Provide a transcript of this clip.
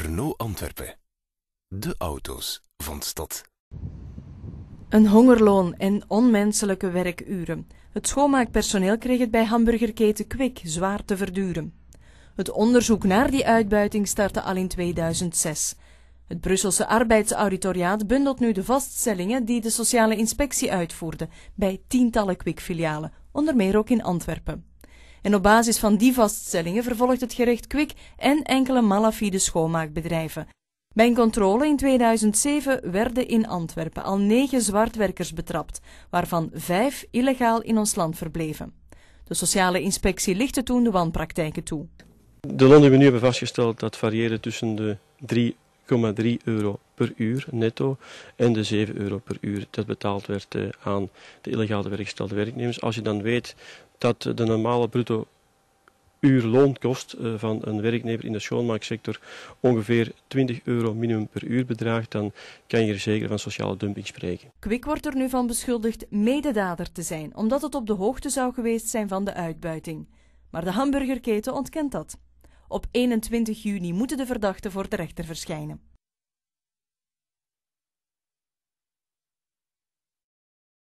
Renault Antwerpen. De auto's van stad. Een hongerloon en onmenselijke werkuren. Het schoonmaakpersoneel kreeg het bij hamburgerketen Kwik zwaar te verduren. Het onderzoek naar die uitbuiting startte al in 2006. Het Brusselse arbeidsauditoriaat bundelt nu de vaststellingen die de sociale inspectie uitvoerde bij tientallen kwikfilialen, onder meer ook in Antwerpen. En op basis van die vaststellingen vervolgt het gerecht Kwik en enkele malafide schoonmaakbedrijven. Bij een controle in 2007 werden in Antwerpen al negen zwartwerkers betrapt, waarvan vijf illegaal in ons land verbleven. De sociale inspectie lichtte toen de wanpraktijken toe. De nu hebben vastgesteld dat variëren tussen de drie. 3,3 euro per uur netto en de 7 euro per uur dat betaald werd eh, aan de illegale werkgestelde werknemers. Als je dan weet dat de normale bruto uurloonkost eh, van een werknemer in de schoonmaaksector ongeveer 20 euro minimum per uur bedraagt, dan kan je er zeker van sociale dumping spreken. Kwik wordt er nu van beschuldigd mededader te zijn, omdat het op de hoogte zou geweest zijn van de uitbuiting. Maar de hamburgerketen ontkent dat. Op 21 juni moeten de verdachten voor de rechter verschijnen.